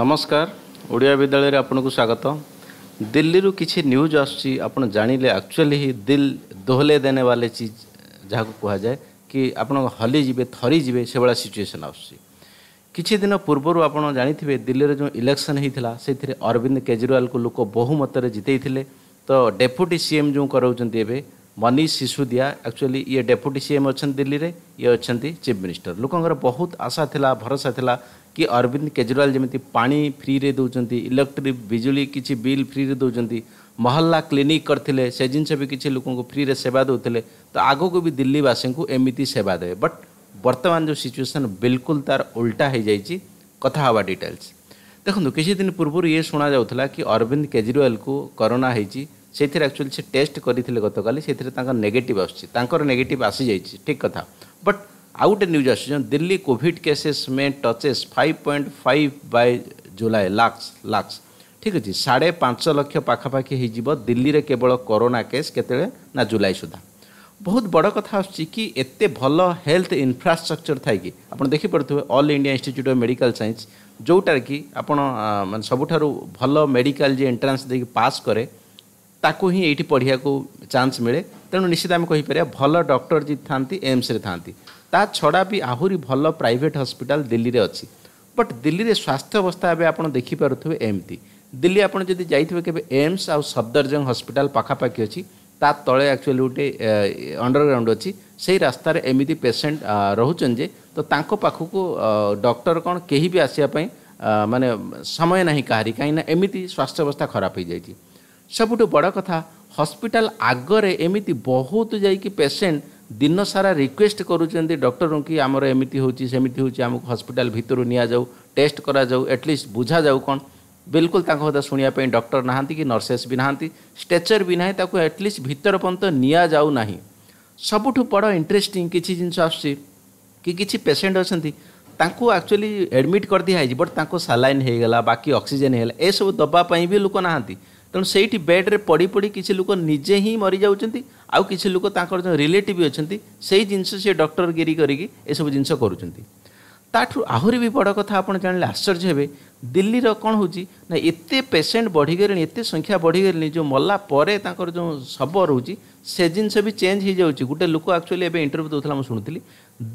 ନମସ୍କାର ଓଡ଼ିଆ ବିଦ୍ୟାଳୟରେ ଆପଣଙ୍କୁ ସ୍ୱାଗତ ଦିଲ୍ଲୀରୁ କିଛି ନ୍ୟୁଜ୍ ଆସୁଛି ଆପଣ ଜାଣିଲେ ଆକ୍ଚୁଆଲି ହିଁ ଦିଲ୍ ଦୋହଲେ ଦେନେ ବାଲେ ଚିଜ୍ ଯାହାକୁ କୁହାଯାଏ କି ଆପଣ ହଲିଯିବେ ଥରିଯିବେ ସେଭଳିଆ ସିଚୁଏସନ୍ ଆସୁଛି କିଛି ଦିନ ପୂର୍ବରୁ ଆପଣ ଜାଣିଥିବେ ଦିଲ୍ଲୀରେ ଯେଉଁ ଇଲେକ୍ସନ୍ ହୋଇଥିଲା ସେଥିରେ ଅରବିନ୍ଦ କେଜରିୱାଲଙ୍କୁ ଲୋକ ବହୁମତରେ ଜିତେଇଥିଲେ ତ ଡେପୁଟି ସିଏମ୍ ଯେଉଁ କରାଉଛନ୍ତି ଏବେ ମନୀଷ ସିସୋଦିଆ ଆକ୍ଚୁଆଲି ଇଏ ଡେପୁଟି ସିଏମ୍ ଅଛନ୍ତି ଦିଲ୍ଲୀରେ ଇଏ ଅଛନ୍ତି ଚିଫ୍ ମିନିଷ୍ଟର ଲୋକଙ୍କର ବହୁତ ଆଶା ଥିଲା ଭରସା ଥିଲା कि अरविंद केजरीवाल जमी पा फ्री दूसरी इलेक्ट्रिक विजुली किसी बिल फ्री दूसरी महल्ला क्लीनिक करते से जिन भी किसी लोक फ्री रे सेवा दूसरे तो आग को भी दिल्लीवासी को एमती सेवा दे बट बर्तमान जो सिचुएसन बिल्कुल तार उल्टा हो जा कथा हवा डिटेल्स देखो किसी दिन पूर्व ये शुणा जाता कि अरविंद केजरीवाल को करोना होचुअली से टेस्ट करते गत कालीगेट आसर नेगेट आसी जाइए ठीक कथा but out New Jersey Delhi covid cases में touches 5.5 by July lakhs lakhs ଠିକ୍ ଅଛି ସାଢ଼େ ପାଞ୍ଚ ଲକ୍ଷ ପାଖାପାଖି ହେଇଯିବ ଦିଲ୍ଲୀରେ କେବଳ କରୋନା କେସ୍ କେତେବେଳେ ନା ଜୁଲାଇ ସୁଦ୍ଧା ବହୁତ ବଡ଼ କଥା ଆସୁଛି କି ଏତେ ଭଲ ହେଲ୍ଥ ଇନଫ୍ରାଷ୍ଟ୍ରକ୍ଚର ଥାଇକି ଆପଣ ଦେଖିପାରୁଥିବେ All India Institute of Medical Science ଯେଉଁଟାରେ କି ଆପଣ ମାନେ ସବୁଠାରୁ ଭଲ ମେଡ଼ିକାଲ ଯିଏ ଏଣ୍ଟ୍ରାନ୍ସ ଦେଇକି ପାସ୍ କରେ ତାକୁ ହିଁ ଏଇଠି ପଢ଼ିବାକୁ ଚାନ୍ସ ମିଳେ ତେଣୁ ନିଶ୍ଚିତ ଆମେ କହିପାରିବା ଭଲ ଡକ୍ଟର ଯିଏ ଥାନ୍ତି ଏମ୍ସରେ ଥାନ୍ତି ତା ଛଡ଼ା ବି ଆହୁରି ଭଲ ପ୍ରାଇଭେଟ୍ ହସ୍ପିଟାଲ ଦିଲ୍ଲୀରେ ଅଛି ବଟ୍ ଦିଲ୍ଲୀରେ ସ୍ୱାସ୍ଥ୍ୟ ଅବସ୍ଥା ଏବେ ଆପଣ ଦେଖିପାରୁଥିବେ ଏମିତି ଦିଲ୍ଲୀ ଆପଣ ଯଦି ଯାଇଥିବେ କେବେ ଏମ୍ସ ଆଉ ସଫଦରଜଙ୍ଗ ହସ୍ପିଟାଲ ପାଖାପାଖି ଅଛି ତା ତଳେ ଆକ୍ଚୁଆଲି ଗୋଟେ ଅଣ୍ଡରଗ୍ରାଉଣ୍ଡ ଅଛି ସେଇ ରାସ୍ତାରେ ଏମିତି ପେସେଣ୍ଟ ରହୁଛନ୍ତି ଯେ ତ ତାଙ୍କ ପାଖକୁ ଡକ୍ଟର କ'ଣ କେହି ବି ଆସିବା ପାଇଁ ମାନେ ସମୟ ନାହିଁ କାହାରି କାହିଁକିନା ଏମିତି ସ୍ୱାସ୍ଥ୍ୟ ଅବସ୍ଥା ଖରାପ ହୋଇଯାଇଛି ସବୁଠୁ ବଡ଼ କଥା হসপিটাল ଆଗରେ ଏମିତି ବହୁତ ଯାଇକି ପେସେଣ୍ଟ ଦିନସାରା ରିକ୍ୱେଷ୍ଟ କରୁଛନ୍ତି ଡକ୍ଟରଙ୍କୁ ଆମର ଏମିତି ହେଉଛି ସେମିତି ହେଉଛି ଆମକୁ আমি ଭିତରୁ ନିଆଯାଉ ଟେଷ୍ଟ କରାଯାଉ টেস্ট ବୁଝାଯାଉ କଣ ବିଲକୁଲ ତାଙ୍କ କଥା ଶୁଣିବା ପାଇଁ ଡକ୍ଟର ନାହାନ୍ତି କି ନର୍ସେସ୍ ବି ନାହାନ୍ତି ଷ୍ଟ୍ରେଚର୍ ବି ନାହିଁ ତାକୁ ଆଟଲିଷ୍ଟ ଭିତର ପର୍ଯ୍ୟନ୍ତ ନିଆଯାଉ ନାହିଁ ସବୁଠୁ ବଡ଼ ଇଣ୍ଟରେଷ୍ଟିଂ କିଛି ଜିନିଷ ଆସୁଛି କି କିଛି ପେସେଣ୍ଟ ଅଛନ୍ତି ତାଙ୍କୁ ଆକ୍ଚୁଆଲି ଆଡ଼ମିଟ୍ କରିଦିଆ ହେଇଛି ବଟ୍ ତାଙ୍କୁ ସାଲାଇନ୍ ହେଇଗଲା ବାକି ଅକ୍ସିଜେନ୍ ହେଇଗଲା ଏସବୁ ଦେବା ପାଇଁ ବି ଲୋକ ନାହାନ୍ତି ତେଣୁ ସେଇଠି ବେଡ଼୍ରେ ପଡ଼ି ପଡ଼ି କିଛି ଲୋକ ନିଜେ ହିଁ ମରିଯାଉଛନ୍ତି ଆଉ କିଛି ଲୋକ ତାଙ୍କର ଯେଉଁ ରିଲେଟିଭ୍ ଅଛନ୍ତି ସେଇ ଜିନିଷ ସେ ଡକ୍ଟରଗିରି କରିକି ଏସବୁ ଜିନିଷ କରୁଛନ୍ତି ତାଠୁ ଆହୁରି ବି ବଡ଼ କଥା ଆପଣ ଜାଣିଲେ ଆଶ୍ଚର୍ଯ୍ୟ ହେବେ ଦିଲ୍ଲୀର କ'ଣ ହେଉଛି ନା ଏତେ ପେସେଣ୍ଟ ବଢ଼ିଗଲେଣି ଏତେ ସଂଖ୍ୟା ବଢ଼ିଗଲେଣି ଯେଉଁ ମଲା ପରେ ତାଙ୍କର ଯେଉଁ ଶବ ରହୁଛି ସେ ଜିନିଷ ବି ଚେଞ୍ଜ ହେଇଯାଉଛି ଗୋଟେ ଲୋକ ଆକ୍ଚୁଆଲି ଏବେ ଇଣ୍ଟରଭ୍ୟୁ ଦେଉଥିଲା ମୁଁ ଶୁଣୁଥିଲି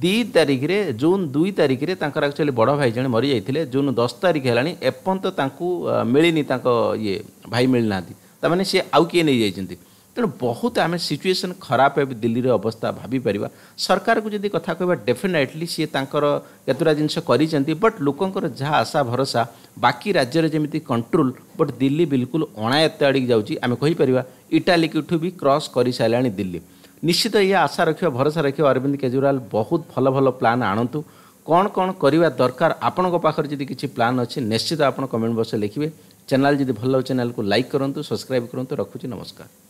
ଦୁଇ ତାରିଖରେ ଜୁନ୍ ଦୁଇ ତାରିଖରେ ତାଙ୍କର ଆକ୍ଚୁଆଲି ବଡ଼ ଭାଇ ଜଣେ ମରିଯାଇଥିଲେ ଜୁନ୍ ଦଶ ତାରିଖ ହେଲାଣି ଏପର୍ଯ୍ୟନ୍ତ ତାଙ୍କୁ ମିଳିନି ତାଙ୍କ ଇଏ ଭାଇ ମିଳିନାହାନ୍ତି ତାମାନେ ସିଏ ଆଉ କିଏ ନେଇଯାଇଛନ୍ତି ତେଣୁ ବହୁତ ଆମେ ସିଚୁଏସନ୍ ଖରାପ ଏବେ ଦିଲ୍ଲୀର ଅବସ୍ଥା ଭାବିପାରିବା ସରକାରକୁ ଯଦି କଥା କହିବା ଡେଫିନେଟଲି ସିଏ ତାଙ୍କର କେତେଟା ଜିନିଷ କରିଛନ୍ତି ବଟ୍ ଲୋକଙ୍କର ଯାହା ଆଶା ଭରସା ବାକି ରାଜ୍ୟରେ ଯେମିତି କଣ୍ଟ୍ରୋଲ ବଟ୍ ଦିଲ୍ଲୀ ବିଲକୁଲ ଅଣାୟତ୍ତ ଆଡ଼ିକି ଯାଉଛି ଆମେ କହିପାରିବା ଇଟାଲିକିଠୁ ବି କ୍ରସ୍ କରିସାରିଲାଣି ଦିଲ୍ଲୀ ନିଶ୍ଚିତ ଏହା ଆଶା ରଖିବା ଭରସା ରଖିବା ଅରବିନ୍ଦ କେଜରିୱାଲ ବହୁତ ଭଲ ଭଲ ପ୍ଲାନ୍ ଆଣନ୍ତୁ କ'ଣ କ'ଣ କରିବା ଦରକାର ଆପଣଙ୍କ ପାଖରେ ଯଦି କିଛି ପ୍ଲାନ୍ ଅଛି ନିଶ୍ଚିତ ଆପଣ କମେଣ୍ଟ ବକ୍ସରେ ଲେଖିବେ ଚ୍ୟାନେଲ୍ ଯଦି ଭଲ ଚ୍ୟାନେଲ୍କୁ ଲାଇକ୍ କରନ୍ତୁ ସବସ୍କ୍ରାଇବ୍ କରନ୍ତୁ ରଖୁଛି ନମସ୍କାର